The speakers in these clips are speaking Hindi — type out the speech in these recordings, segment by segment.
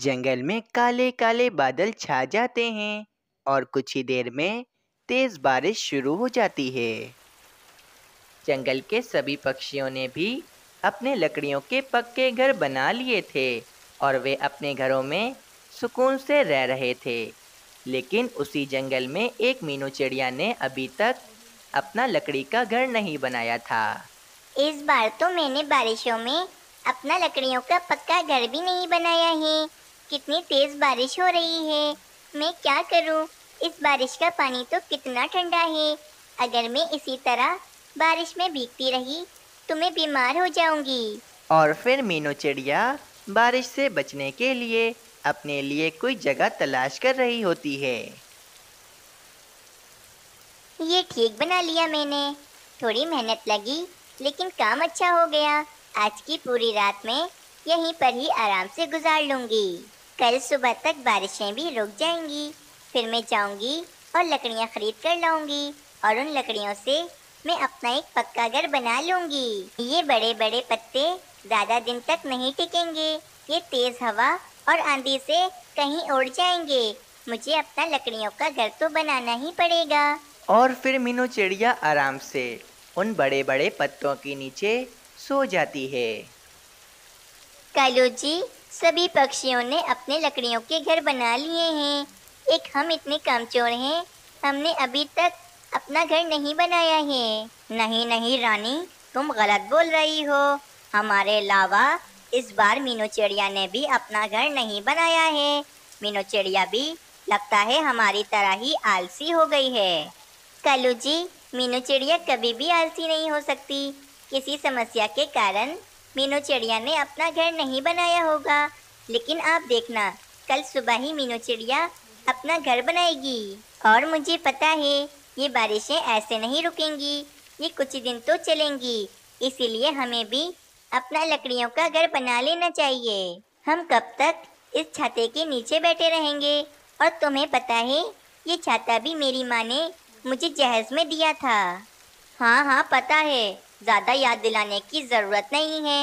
जंगल में काले काले बादल छा जाते हैं और कुछ ही देर में तेज बारिश शुरू हो जाती है जंगल के सभी पक्षियों ने भी अपने लकड़ियों के पक्के घर बना लिए थे और वे अपने घरों में सुकून से रह रहे थे लेकिन उसी जंगल में एक मीनू चिड़िया ने अभी तक अपना लकड़ी का घर नहीं बनाया था इस बार तो मैंने बारिशों में अपना लकड़ियों का पक्का घर भी नहीं बनाया है कितनी तेज बारिश हो रही है मैं क्या करूं? इस बारिश का पानी तो कितना ठंडा है अगर मैं इसी तरह बारिश में भीगती रही तो मैं बीमार हो जाऊंगी और फिर मीनू चिड़िया बारिश से बचने के लिए अपने लिए कोई जगह तलाश कर रही होती है ये ठीक बना लिया मैंने थोड़ी मेहनत लगी लेकिन काम अच्छा हो गया आज की पूरी रात में यहीं पर ही आराम से गुजार लूंगी कल सुबह तक बारिशें भी रुक जाएंगी फिर मैं जाऊंगी और लकड़ियां खरीद कर लाऊंगी और उन लकड़ियों से मैं अपना एक पक्का घर बना लूंगी ये बड़े बड़े पत्ते ज़्यादा दिन तक नहीं टिकेंगे ये तेज़ हवा और आंधी से कहीं उड़ जाएंगे मुझे अपना लकड़ियों का घर तो बनाना ही पड़ेगा और फिर मीनू चिड़िया आराम से उन बड़े बड़े पत्तों के नीचे सो जाती है कालू जी सभी पक्षियों ने अपने लकड़ियों के घर बना लिए हैं एक हम इतने कमजोर हैं हमने अभी तक अपना घर नहीं बनाया है नहीं नहीं रानी तुम गलत बोल रही हो हमारे अलावा इस बार मीनू चिड़िया ने भी अपना घर नहीं बनाया है मीनू चिड़िया भी लगता है हमारी तरह ही आलसी हो गई है कलू जी मीनू चिड़िया कभी भी आलसी नहीं हो सकती किसी समस्या के कारण मीनू चिड़िया ने अपना घर नहीं बनाया होगा लेकिन आप देखना कल सुबह ही मीनू चिड़िया अपना घर बनाएगी और मुझे पता है ये बारिशें ऐसे नहीं रुकेंगी ये कुछ दिन तो चलेंगी इसीलिए हमें भी अपना लकड़ियों का घर बना लेना चाहिए हम कब तक इस छाते के नीचे बैठे रहेंगे और तुम्हें पता है ये छाता भी मेरी माँ ने मुझे जहेज में दिया था हाँ हाँ पता है ज़्यादा याद दिलाने की ज़रूरत नहीं है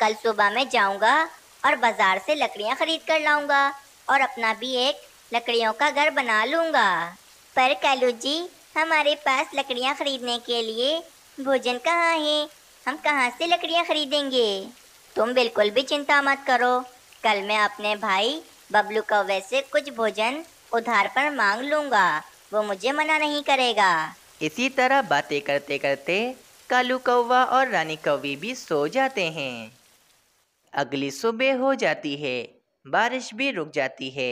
कल सुबह मैं जाऊँगा और बाज़ार से लकड़ियाँ ख़रीद कर लाऊंगा और अपना भी एक लकड़ियों का घर बना लूंगा पर कैलू जी हमारे पास लकड़ियाँ ख़रीदने के लिए भोजन कहाँ है हम कहाँ से लकड़ियाँ ख़रीदेंगे तुम बिल्कुल भी चिंता मत करो कल मैं अपने भाई बबलू का वैसे कुछ भोजन उधार पर मांग लूंगा वो मुझे मना नहीं करेगा इसी तरह बातें करते करते कालू कौवा और रानी कौवी भी सो जाते हैं अगली सुबह हो जाती है बारिश भी रुक जाती है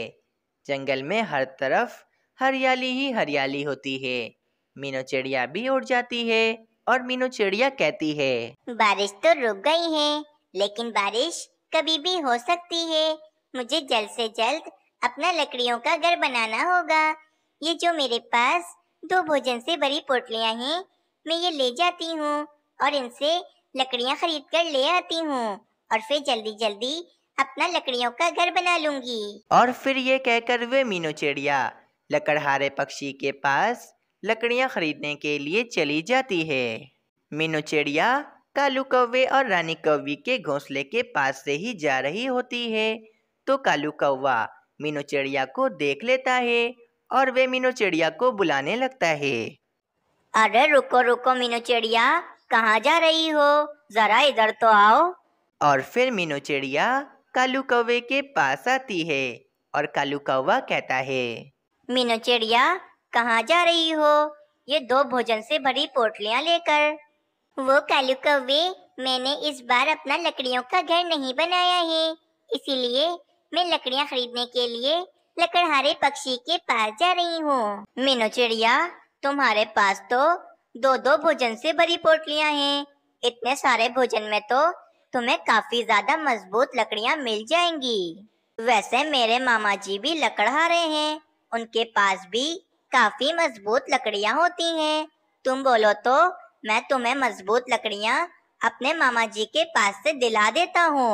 जंगल में हर तरफ हरियाली ही हरियाली होती है मीनू चिड़िया भी उड़ जाती है और मीनू चिड़िया कहती है बारिश तो रुक गई है लेकिन बारिश कभी भी हो सकती है मुझे जल्द से जल्द अपना लकड़ियों का घर बनाना होगा ये जो मेरे पास दो भोजन से भरी पोटलियाँ हैं मैं ये ले जाती हूँ और इनसे लकड़ियाँ खरीद कर ले आती हूँ और फिर जल्दी जल्दी अपना लकड़ियों का घर बना लूंगी और फिर ये कहकर वे मीनू चिड़िया लकड़हारे पक्षी के पास लकड़ियाँ खरीदने के लिए चली जाती है मीनू चिड़िया कालू कौवे और रानी कौवी के घोंसले के पास से ही जा रही होती है तो कालू कौवा मीनू चिड़िया को देख लेता है और वे मीनू चिड़िया को बुलाने लगता है अरे रुको रुको मीनू चिड़िया कहाँ जा रही हो जरा इधर तो आओ और फिर मीनू चिड़िया कालू कौवे के पास आती है और कालू कौवा कहता है मीनू चिड़िया कहाँ जा रही हो ये दो भोजन से भरी पोटलियाँ लेकर वो कालू कौवे मैंने इस बार अपना लकड़ियों का घर नहीं बनाया है इसीलिए मैं लकड़ियाँ खरीदने के लिए लकड़हारे पक्षी के पास जा रही हूँ मीनू चिड़िया तुम्हारे पास तो दो दो भोजन से भरी पोटलियां हैं इतने सारे भोजन में तो तुम्हें काफी ज्यादा मजबूत लकड़ियां मिल जाएंगी वैसे मेरे मामा जी भी लकड़हारे हैं उनके पास भी काफी मजबूत लकड़ियां होती हैं तुम बोलो तो मैं तुम्हें मजबूत लकड़ियां अपने मामा जी के पास से दिला देता हूँ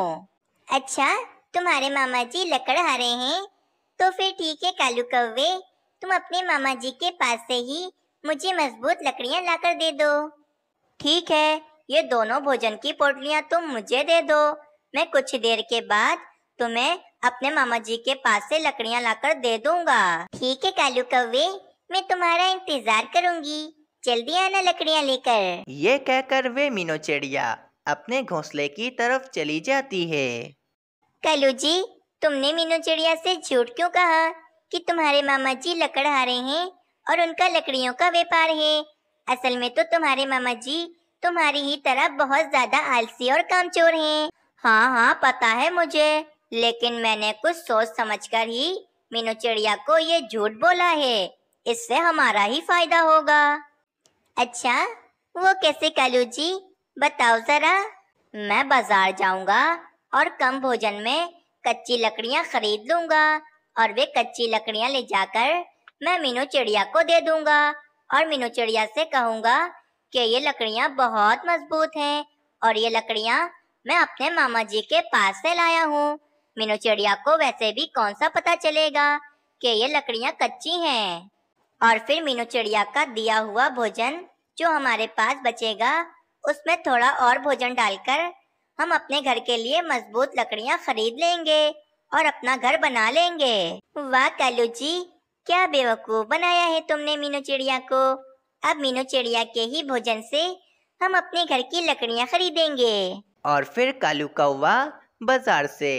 अच्छा तुम्हारे मामा जी लकड़ हारे हैं तो फिर ठीक है कालू कौवे तुम अपने मामा जी के पास से ही मुझे मजबूत लकड़ियाँ कर दे दो ठीक है ये दोनों भोजन की पोटलियाँ तुम मुझे दे दो मैं कुछ देर के बाद तुम्हें अपने मामा जी के पास से लकड़ियाँ लाकर दे दूंगा ठीक है कालू कौवे मैं तुम्हारा इंतजार करूंगी जल्दी आना लकड़ियाँ लेकर ये कहकर वे मीनो चिड़िया अपने घोंसले की तरफ चली जाती है कालू जी तुमने मीनू चिड़िया से झूठ क्यों कहा कि तुम्हारे मामा जी लकड़हारे हैं और उनका लकड़ियों का व्यापार है असल में तो तुम्हारे मामा जी तुम्हारी ही तरह बहुत ज्यादा आलसी और कामचोर हैं हाँ हाँ पता है मुझे लेकिन मैंने कुछ सोच समझकर ही मीनू चिड़िया को ये झूठ बोला है इससे हमारा ही फायदा होगा अच्छा वो कैसे कालू जी बताओ जरा मैं बाजार जाऊंगा और कम भोजन में कच्ची लकड़ियाँ खरीद लूंगा और वे कच्ची लकड़ियां ले जाकर मैं मीनू चिड़िया को दे दूंगा और मीनू चिड़िया से कहूंगा कि ये लकड़ियां बहुत मजबूत हैं और ये लकड़ियां मैं अपने मामा जी के पास से लाया हूँ मीनू चिड़िया को वैसे भी कौन सा पता चलेगा कि ये लकड़ियां कच्ची हैं और फिर मीनू चिड़िया का दिया हुआ भोजन जो हमारे पास बचेगा उसमें थोड़ा और भोजन डालकर हम अपने घर के लिए मजबूत लकड़ियां खरीद लेंगे और अपना घर बना लेंगे वाह कालू जी क्या बेवकूफ बनाया है तुमने मीनू चिड़िया को अब मीनू चिड़िया के ही भोजन से हम अपने घर की लकड़ियाँ खरीदेंगे और फिर कालू कौवा बाजार से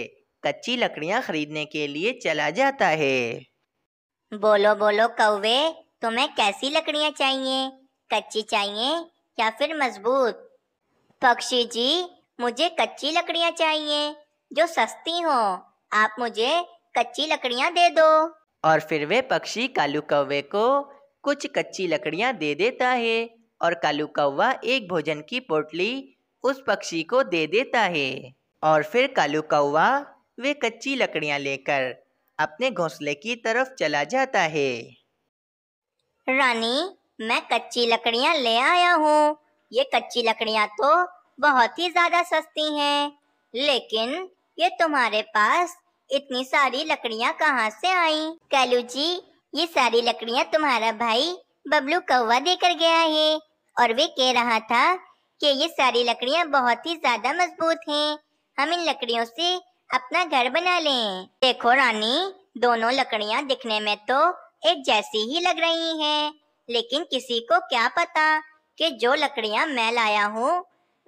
कच्ची लकड़ियाँ खरीदने के लिए चला जाता है बोलो बोलो कौवे तुम्हें कैसी लकड़ियाँ चाहिए कच्ची चाहिए या फिर मजबूत पक्षी जी मुझे कच्ची लकड़ियाँ चाहिए जो सस्ती हों आप मुझे कच्ची लकड़ियाँ दे दो और फिर वे पक्षी कालू कौवे को कुछ कच्ची लकड़ियाँ दे देता है और कालू कौवा एक भोजन की पोटली उस पक्षी को दे देता है और फिर कालू कौवा वे कच्ची लकड़ियाँ लेकर अपने घोंसले की तरफ चला जाता है रानी मैं कच्ची लकड़ियाँ ले आया हूँ ये कच्ची लकड़ियाँ तो बहुत ही ज्यादा सस्ती हैं लेकिन ये तुम्हारे पास इतनी सारी लकड़ियाँ कहाँ से आई कालू जी ये सारी लकड़ियाँ तुम्हारा भाई बबलू कौवा देकर गया है और वे कह रहा था कि ये सारी लकड़ियाँ बहुत ही ज्यादा मजबूत हैं हम इन लकड़ियों से अपना घर बना लें देखो रानी दोनों लकड़ियाँ दिखने में तो एक जैसी ही लग रही हैं लेकिन किसी को क्या पता कि जो लकड़ियाँ मैं लाया हूँ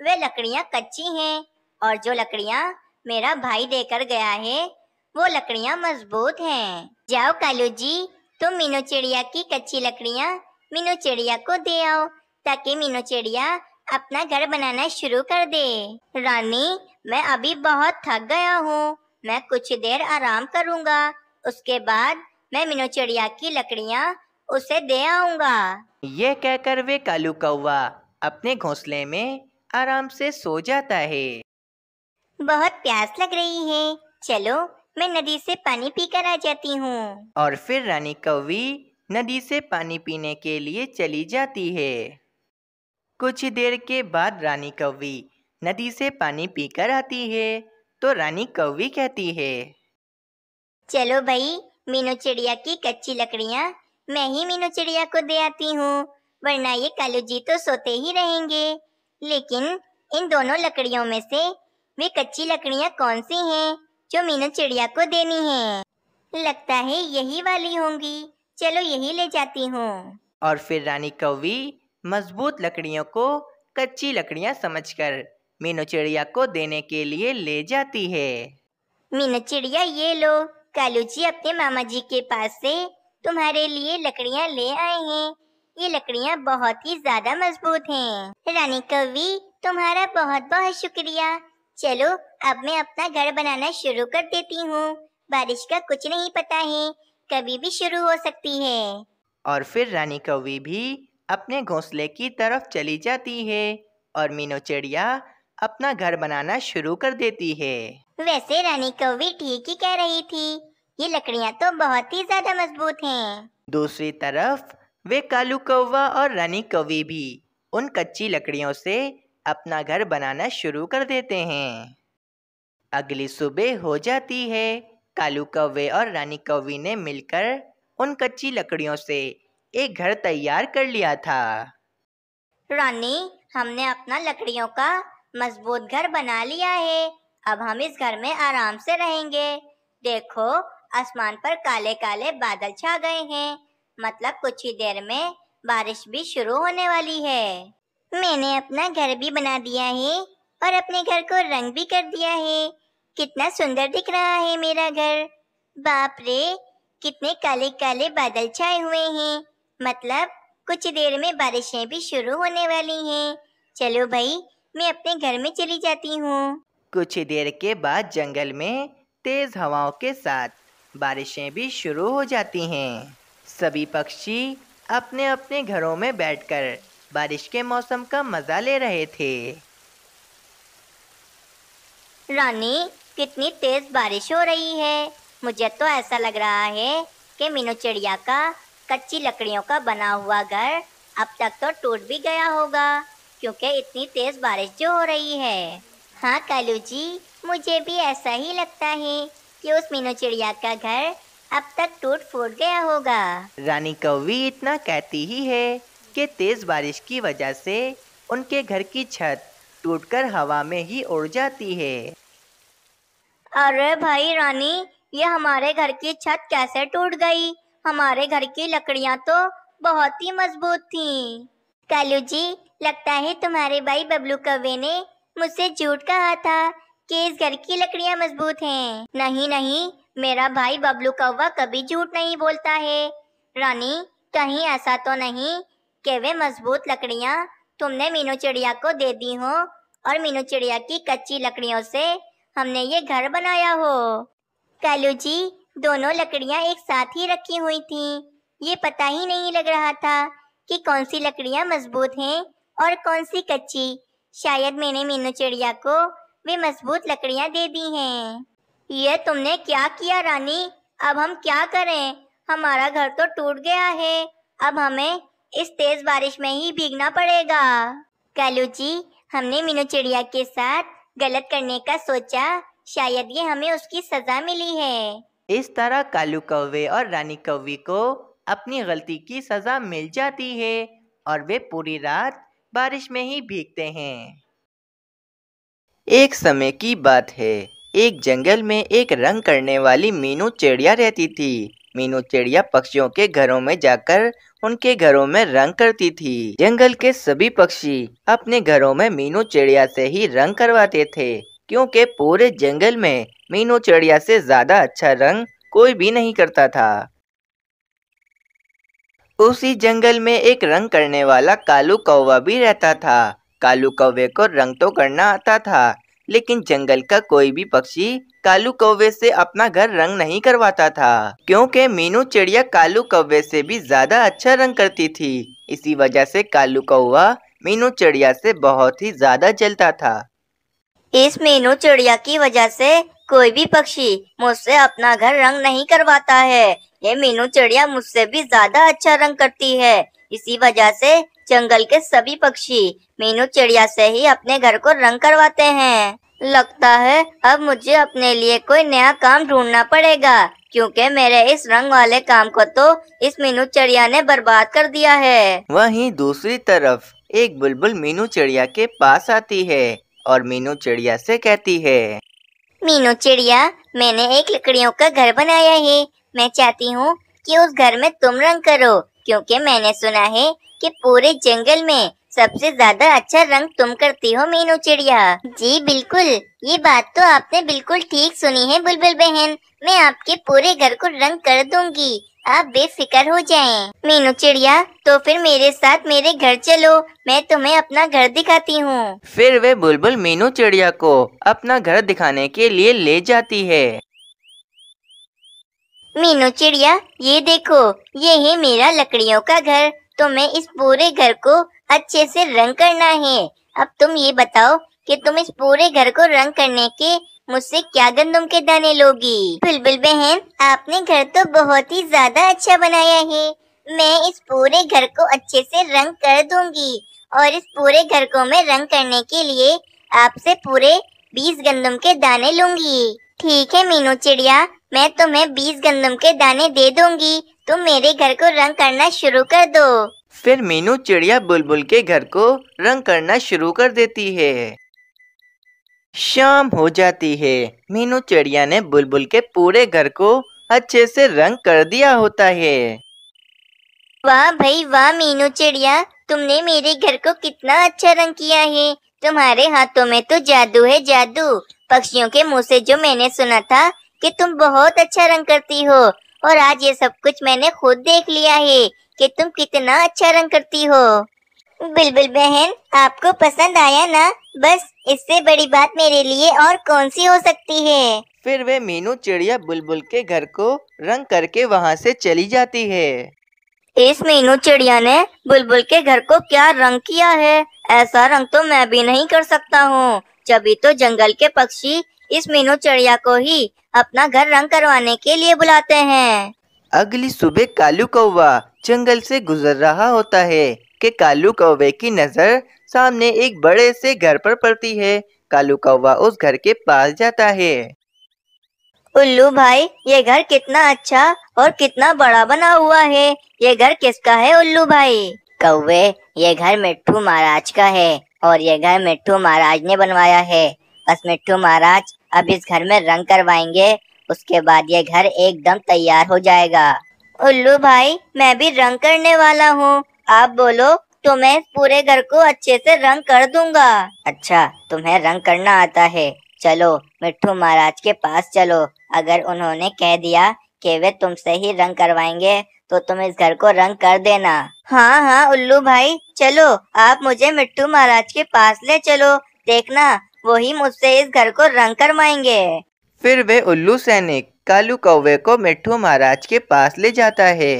वे लकड़ियाँ कच्ची हैं और जो लकड़ियाँ मेरा भाई देकर गया है वो लकड़ियाँ मजबूत हैं जाओ कालू जी तुम मीनू चिड़िया की कच्ची लकड़ियाँ मीनू चिड़िया को दे आओ ताकि मीनू चिड़िया अपना घर बनाना शुरू कर दे रानी मैं अभी बहुत थक गया हूँ मैं कुछ देर आराम करूँगा उसके बाद मैं मीनू चिड़िया की लकड़ियाँ उसे दे आऊँगा ये कहकर वे कालू कौवा अपने घोंसले में आराम से सो जाता है बहुत प्यास लग रही है चलो मैं नदी से पानी पीकर आ जाती हूँ और फिर रानी कौवी नदी से पानी पीने के लिए चली जाती है कुछ देर के बाद रानी कौवी नदी से पानी पीकर आती है तो रानी कौवी कहती है चलो भाई मीनू चिड़िया की कच्ची लकड़ियाँ मैं ही मीनू चिड़िया को दे आती हूँ वरना ये कालू जी तो सोते ही रहेंगे लेकिन इन दोनों लकड़ियों में से वे कच्ची लकड़ियाँ कौन सी हैं जो मीनू चिड़िया को देनी है लगता है यही वाली होंगी चलो यही ले जाती हूँ और फिर रानी कौवी मजबूत लकड़ियों को कच्ची लकड़ियाँ समझकर मीनू चिड़िया को देने के लिए ले जाती है मीनू चिड़िया ये लो कालू जी अपने मामा जी के पास से तुम्हारे लिए लकड़ियाँ ले आए हैं ये लकड़ियाँ बहुत ही ज्यादा मजबूत हैं रानी कवि तुम्हारा बहुत बहुत शुक्रिया चलो अब मैं अपना घर बनाना शुरू कर देती हूँ बारिश का कुछ नहीं पता है कभी भी शुरू हो सकती है और फिर रानी कौवी भी अपने घोंसले की तरफ चली जाती है और मीनू चिड़िया अपना घर बनाना शुरू कर देती है वैसे रानी कौवी ठीक ही कह रही थी ये लकड़ियाँ तो बहुत ही ज्यादा मजबूत है दूसरी तरफ वे कालू कौवा और रानी कौवी भी उन कच्ची लकड़ियों से अपना घर बनाना शुरू कर देते हैं अगली सुबह हो जाती है कालू कौवे और रानी कौवी ने मिलकर उन कच्ची लकड़ियों से एक घर तैयार कर लिया था रानी हमने अपना लकड़ियों का मजबूत घर बना लिया है अब हम इस घर में आराम से रहेंगे देखो आसमान पर काले काले बादल छा गए हैं मतलब कुछ ही देर में बारिश भी शुरू होने वाली है मैंने अपना घर भी बना दिया है और अपने घर को रंग भी कर दिया है कितना सुंदर दिख रहा है मेरा घर बाप रे कितने काले काले बादल छाए हुए हैं मतलब कुछ देर में बारिशें भी शुरू होने वाली हैं चलो भाई मैं अपने घर में चली जाती हूँ कुछ देर के बाद जंगल में तेज हवाओं के साथ बारिशें भी शुरू हो जाती हैं सभी पक्षी अपने अपने घरों में बैठकर बारिश के मौसम का मजा ले रहे थे रानी कितनी तेज बारिश हो रही है मुझे तो ऐसा लग रहा है कि मीनू चिड़िया का कच्ची लकड़ियों का बना हुआ घर अब तक तो टूट भी गया होगा क्योंकि इतनी तेज बारिश जो हो रही है हाँ कालू जी मुझे भी ऐसा ही लगता है कि उस मीनू चिड़िया का घर अब तक टूट फूट गया होगा रानी कौवी इतना कहती ही है के तेज़ बारिश की वजह से उनके घर की छत टूटकर हवा में ही उड़ जाती है अरे भाई रानी ये हमारे घर की छत कैसे टूट गई हमारे घर की लकड़ियाँ तो बहुत ही मजबूत थी कालू जी लगता है तुम्हारे भाई बबलू कवे ने मुझसे झूठ कहा था कि इस घर की लकड़ियाँ मजबूत हैं नहीं नहीं मेरा भाई बबलू कौवा कभी झूठ नहीं बोलता है रानी कहीं ऐसा तो नहीं के वे मजबूत लकड़ियाँ तुमने मीनू चिड़िया को दे दी हो और मीनू चिड़िया की कच्ची लकड़ियों से हमने ये घर बनाया हो कालू जी दोनों लकड़ियाँ एक साथ ही रखी हुई थी ये पता ही नहीं लग रहा था कि कौन सी लकड़ियाँ मजबूत हैं और कौन सी कच्ची शायद मैंने मीनू चिड़िया को वे मजबूत लकड़ियाँ दे दी हैं ये तुमने क्या किया रानी अब हम क्या करें हमारा घर तो टूट गया है अब हमें इस तेज बारिश में ही भीगना पड़ेगा कालू जी हमने मीनू चिड़िया के साथ गलत करने का सोचा शायद ये हमें उसकी सजा मिली है इस तरह कालू कौवे और रानी कौवी को अपनी गलती की सजा मिल जाती है और वे पूरी रात बारिश में ही भीगते हैं एक समय की बात है एक जंगल में एक रंग करने वाली मीनू चिड़िया रहती थी मीनू चिड़िया पक्षियों के घरों में जाकर उनके घरों में रंग करती थी जंगल के सभी पक्षी अपने घरों में मीनू चिड़िया से ही रंग करवाते थे क्योंकि पूरे जंगल में मीनू चिड़िया से ज्यादा अच्छा रंग कोई भी नहीं करता था उसी जंगल में एक रंग करने वाला कालू कौवा भी रहता था कालू कौवे को रंग तो करना आता था लेकिन जंगल का कोई भी पक्षी कालू कौवे से अपना घर रंग नहीं करवाता था क्योंकि मीनू चिड़िया कालू कौवे से भी ज्यादा अच्छा रंग करती थी इसी वजह से कालू कौवा मीनू चिड़िया से बहुत ही ज्यादा जलता था इस मीनू चिड़िया की वजह से कोई भी पक्षी मुझसे अपना घर रंग नहीं करवाता है ये मीनू चिड़िया मुझसे भी ज्यादा अच्छा रंग करती है इसी वजह से जंगल के सभी पक्षी मीनू चिड़िया से ही अपने घर को रंग करवाते हैं लगता है अब मुझे अपने लिए कोई नया काम ढूंढना पड़ेगा क्योंकि मेरे इस रंग वाले काम को तो इस मीनू चिड़िया ने बर्बाद कर दिया है वहीं दूसरी तरफ एक बुलबुल मीनू चिड़िया के पास आती है और मीनू चिड़िया से कहती है मीनू चिड़िया मैंने एक लकड़ियों का घर बनाया है मैं चाहती हूँ कि उस घर में तुम रंग करो क्योंकि मैंने सुना है कि पूरे जंगल में सबसे ज्यादा अच्छा रंग तुम करती हो मीनू चिड़िया जी बिल्कुल ये बात तो आपने बिल्कुल ठीक सुनी है बुलबुल बहन मैं आपके पूरे घर को रंग कर दूंगी आप बेफिक्र हो जाएं। मीनू चिड़िया तो फिर मेरे साथ मेरे घर चलो मैं तुम्हें अपना घर दिखाती हूँ फिर वे बुलबुल मीनू चिड़िया को अपना घर दिखाने के लिए ले जाती है मीनू चिड़िया ये देखो ये है मेरा लकड़ियों का घर तो मैं इस पूरे घर को अच्छे से रंग करना है अब तुम ये बताओ कि तुम इस पूरे घर को रंग करने के मुझसे क्या गंदम के दाने लोगी बिलबिल बहन आपने घर तो बहुत ही ज्यादा अच्छा बनाया है मैं इस पूरे घर को अच्छे से रंग कर दूंगी और इस पूरे घर को मैं रंग करने के लिए आपसे पूरे बीस गंदम के दाने लूंगी ठीक है मीनू चिड़िया मैं तुम्हें बीस गंदम के दाने दे दूंगी तुम मेरे घर को रंग करना शुरू कर दो फिर मीनू चिड़िया बुलबुल के घर को रंग करना शुरू कर देती है शाम हो जाती है मीनू चिड़िया ने बुलबुल के पूरे घर को अच्छे से रंग कर दिया होता है वाह भाई वाह मीनू चिड़िया तुमने मेरे घर को कितना अच्छा रंग किया है तुम्हारे हाथों में तो जादू है जादू पक्षियों के मुंह से जो मैंने सुना था कि तुम बहुत अच्छा रंग करती हो और आज ये सब कुछ मैंने खुद देख लिया है कि तुम कितना अच्छा रंग करती हो बिल्कुल बहन आपको पसंद आया ना बस इससे बड़ी बात मेरे लिए और कौन सी हो सकती है फिर वे मीनू चिड़िया बुलबुल के घर को रंग करके वहाँ से चली जाती है इस मीनू चिड़िया ने बुलबुल के घर को क्या रंग किया है ऐसा रंग तो मैं भी नहीं कर सकता हूँ जब तो जंगल के पक्षी इस मीनू चिड़िया को ही अपना घर रंग करवाने के लिए बुलाते हैं अगली सुबह कालू कौवा जंगल से गुजर रहा होता है कि कालू कौवे की नजर सामने एक बड़े से घर पर पड़ती है कालू कौवा उस घर के पास जाता है उल्लू भाई ये घर कितना अच्छा और कितना बड़ा बना हुआ है ये घर किसका है उल्लू भाई कौवे ये घर मिट्टू महाराज का है और ये घर मिट्टू महाराज ने बनवाया है बस मिट्टू महाराज अब इस घर में रंग करवाएंगे उसके बाद ये घर एकदम तैयार हो जाएगा उल्लू भाई मैं भी रंग करने वाला हूँ आप बोलो तो मैं इस पूरे घर को अच्छे से रंग कर दूंगा अच्छा तुम्हें रंग करना आता है चलो मिट्टू महाराज के पास चलो अगर उन्होंने कह दिया कि वे तुमसे ही रंग करवाएंगे तो तुम इस घर को रंग कर देना हाँ हाँ उल्लू भाई चलो आप मुझे मिट्टू महाराज के पास ले चलो देखना वही मुझसे इस घर को रंग कर फिर वे उल्लू सैनिक कालू कौवे को मिट्ठू महाराज के पास ले जाता है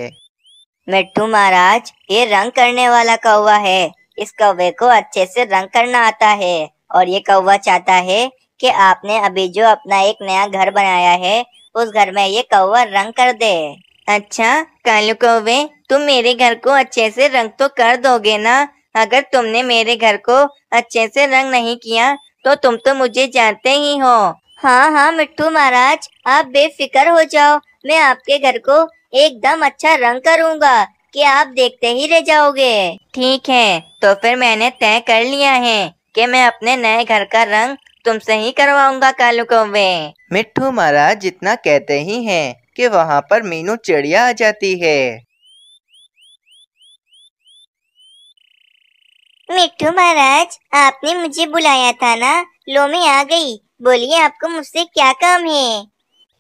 मिट्ठू महाराज ये रंग करने वाला कौवा है इस कौवे को अच्छे से रंग करना आता है और ये कौवा चाहता है कि आपने अभी जो अपना एक नया घर बनाया है उस घर में ये कौवा रंग कर दे अच्छा कालू कौवे तुम मेरे घर को अच्छे से रंग तो कर दोगे ना अगर तुमने मेरे घर को अच्छे से रंग नहीं किया तो तुम तो मुझे जानते ही हो हाँ हाँ मिट्टू महाराज आप बेफिक्र हो जाओ मैं आपके घर को एकदम अच्छा रंग करूँगा कि आप देखते ही रह जाओगे ठीक है तो फिर मैंने तय कर लिया है कि मैं अपने नए घर का रंग तुमसे ही करवाऊंगा कालू कौवे मिट्टू महाराज जितना कहते ही हैं कि वहाँ पर मीनू चिड़िया आ जाती है मिट्टू महाराज आपने मुझे बुलाया था ना लो मैं आ गई बोलिए आपको मुझसे क्या काम है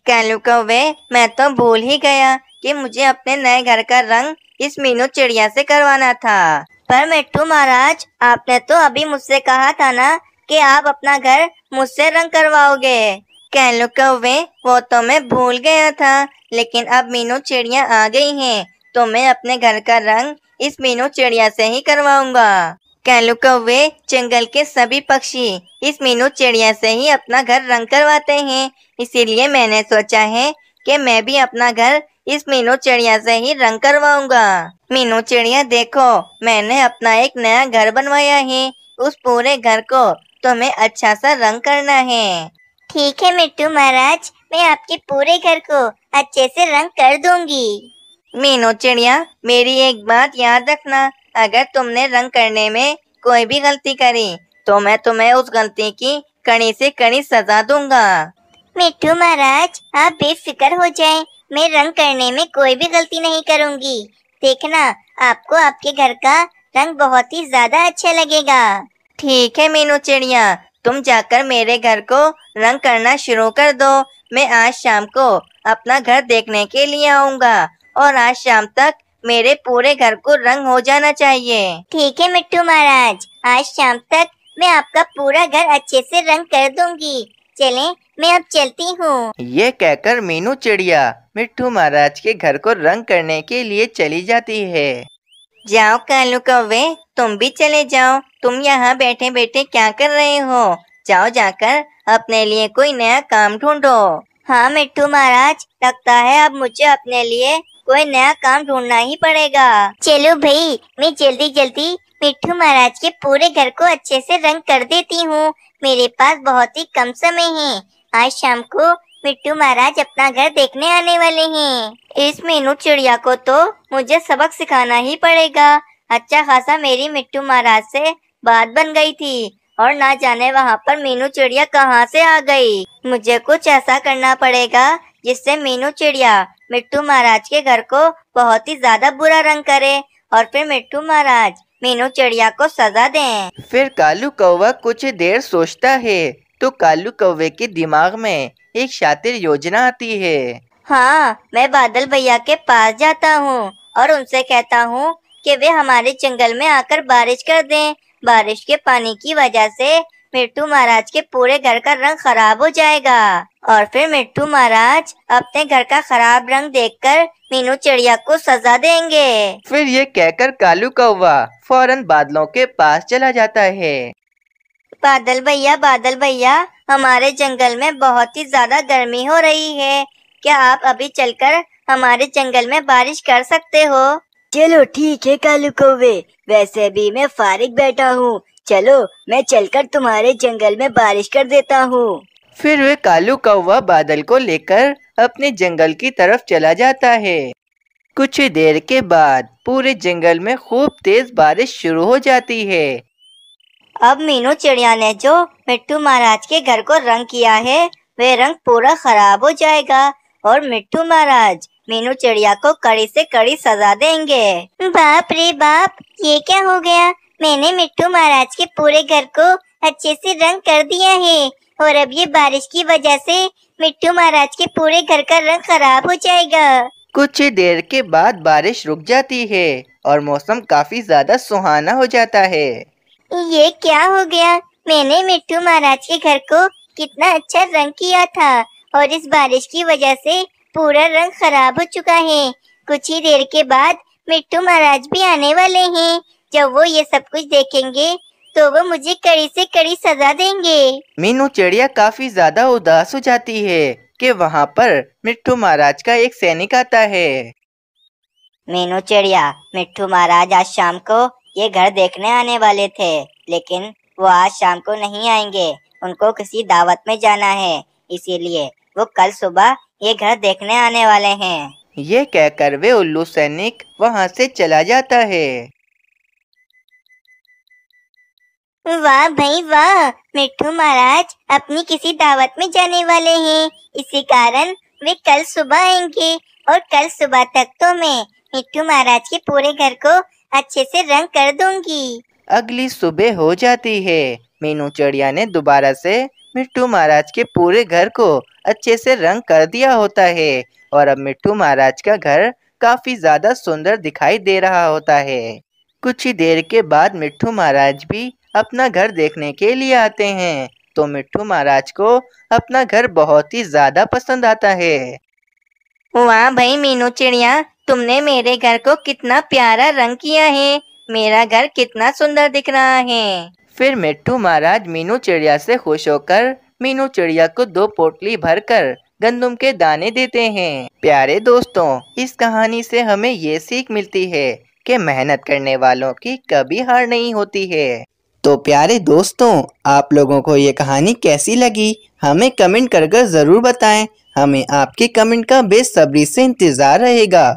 कालू कौवे मैं तो भूल ही गया कि मुझे अपने नए घर का रंग इस मीनू चिड़िया से करवाना था पर मिट्टू महाराज आपने तो अभी मुझसे कहा था ना कि आप अपना घर मुझसे रंग करवाओगे कहलो कौवे वो तो मैं भूल गया था लेकिन अब मीनू चिड़िया आ गई हैं तो मैं अपने घर का रंग इस मीनू चिड़िया से ही करवाऊंगा कैलू कौवे जंगल के सभी पक्षी इस मीनू चिड़िया से ही अपना घर रंग करवाते हैं इसीलिए मैंने सोचा है कि मैं भी अपना घर इस मीनू चिड़िया से ही रंग करवाऊंगा मीनू चिड़िया देखो मैंने अपना एक नया घर बनवाया है उस पूरे घर को तुम्हें अच्छा सा रंग करना है ठीक है मिट्टू महाराज मैं आपके पूरे घर को अच्छे से रंग कर दूंगी मीनू चिड़िया मेरी एक बात याद रखना अगर तुमने रंग करने में कोई भी गलती करी तो मैं तुम्हें उस गलती की कड़ी से कड़ी सजा दूंगा मिट्टू महाराज आप बेफिक्र हो जाएं। मैं रंग करने में कोई भी गलती नहीं करूंगी देखना आपको आपके घर का रंग बहुत ही ज्यादा अच्छा लगेगा ठीक है मीनू चिड़िया तुम जाकर मेरे घर को रंग करना शुरू कर दो मैं आज शाम को अपना घर देखने के लिए आऊँगा और आज शाम तक मेरे पूरे घर को रंग हो जाना चाहिए ठीक है मिट्टू महाराज आज शाम तक मैं आपका पूरा घर अच्छे से रंग कर दूंगी चले मैं अब चलती हूँ ये कहकर मीनू चिड़िया मिट्टू महाराज के घर को रंग करने के लिए चली जाती है जाओ कालू कौवे तुम भी चले जाओ तुम यहाँ बैठे बैठे क्या कर रहे हो जाओ जाकर अपने लिए कोई नया काम ढूंढो हाँ मिट्टू महाराज लगता है अब मुझे अपने लिए कोई नया काम ढूंढना ही पड़ेगा चलो भाई मैं जल्दी जल्दी मिट्टू महाराज के पूरे घर को अच्छे से रंग कर देती हूँ मेरे पास बहुत ही कम समय है आज शाम को मिट्टू महाराज अपना घर देखने आने वाले हैं इस मीनू चिड़िया को तो मुझे सबक सिखाना ही पड़ेगा अच्छा खासा मेरी मिट्टू महाराज से बात बन गई थी और ना जाने वहाँ पर मीनू चिड़िया कहाँ से आ गई मुझे कुछ ऐसा करना पड़ेगा जिससे मीनू चिड़िया मिट्टू महाराज के घर को बहुत ही ज्यादा बुरा रंग करे और फिर मिट्टू महाराज मीनू चिड़िया को सजा दें। फिर कालू कौवा कुछ देर सोचता है तो कालू कौवे के दिमाग में एक शातिर योजना आती है हाँ मैं बादल भैया के पास जाता हूँ और उनसे कहता हूँ कि वे हमारे जंगल में आकर बारिश कर दें। बारिश के पानी की वजह से मिट्टू महाराज के पूरे घर का रंग खराब हो जाएगा और फिर मिट्टू महाराज अपने घर का खराब रंग देखकर मीनू चिड़िया को सजा देंगे फिर ये कहकर कालू कौवा फौरन बादलों के पास चला जाता है बादल भैया बादल भैया हमारे जंगल में बहुत ही ज्यादा गर्मी हो रही है क्या आप अभी चलकर हमारे जंगल में बारिश कर सकते हो चलो ठीक है कालू कौवे वैसे भी मैं फारिग बैठा हूँ चलो मैं चलकर तुम्हारे जंगल में बारिश कर देता हूँ फिर वे कालू कौवा बादल को लेकर अपने जंगल की तरफ चला जाता है कुछ देर के बाद पूरे जंगल में खूब तेज बारिश शुरू हो जाती है अब मीनू चिड़िया ने जो मिट्टू महाराज के घर को रंग किया है वह रंग पूरा खराब हो जाएगा और मिट्टू महाराज मीनू चिड़िया को कड़ी से कड़ी सजा देंगे बाप रे बाप ये क्या हो गया मैंने मिट्टू महाराज के पूरे घर को अच्छे से रंग कर दिया है और अब ये बारिश की वजह से मिट्टू महाराज के पूरे घर का रंग खराब हो जाएगा कुछ देर के बाद बारिश रुक जाती है और मौसम काफी ज्यादा सुहाना हो जाता है ये क्या हो गया मैंने मिट्टू महाराज के घर को कितना अच्छा रंग किया था और इस बारिश की वजह से पूरा रंग खराब हो चुका है कुछ ही देर के बाद मिट्टू महाराज भी आने वाले हैं जब वो ये सब कुछ देखेंगे तो वो मुझे कड़ी से कड़ी सजा देंगे मीनू चिड़िया काफी ज्यादा उदास हो जाती है कि वहाँ पर मिट्टू महाराज का एक सैनिक आता है मीनू चिड़िया मिट्टू महाराज आज शाम को ये घर देखने आने वाले थे लेकिन वो आज शाम को नहीं आएंगे उनको किसी दावत में जाना है इसीलिए वो कल सुबह ये घर देखने आने वाले हैं ये कहकर वे उल्लू सैनिक वहाँ से चला जाता है वाह भाई वाह मिठू महाराज अपनी किसी दावत में जाने वाले हैं इसी कारण वे कल सुबह आएंगे और कल सुबह तक तो मैं मिट्टू महाराज के पूरे घर को अच्छे से रंग कर दूंगी अगली सुबह हो जाती है मीनू चिड़िया ने दोबारा से मिट्टू महाराज के पूरे घर को अच्छे से रंग कर दिया होता है और अब मिट्टू महाराज का घर काफी ज्यादा सुंदर दिखाई दे रहा होता है कुछ ही देर के बाद मिट्टू महाराज भी अपना घर देखने के लिए आते हैं तो मिट्टू महाराज को अपना घर बहुत ही ज्यादा पसंद आता है वाह भाई मीनू चिड़िया तुमने मेरे घर को कितना प्यारा रंग किया है मेरा घर कितना सुंदर दिख रहा है फिर मिट्टू महाराज मीनू चिड़िया से खुश होकर मीनू चिड़िया को दो पोटली भरकर गंदुम के दाने देते हैं प्यारे दोस्तों इस कहानी से हमें ये सीख मिलती है कि मेहनत करने वालों की कभी हार नहीं होती है तो प्यारे दोस्तों आप लोगों को ये कहानी कैसी लगी हमें कमेंट कर ज़रूर बताएं हमें आपके कमेंट का बेसब्री से इंतज़ार रहेगा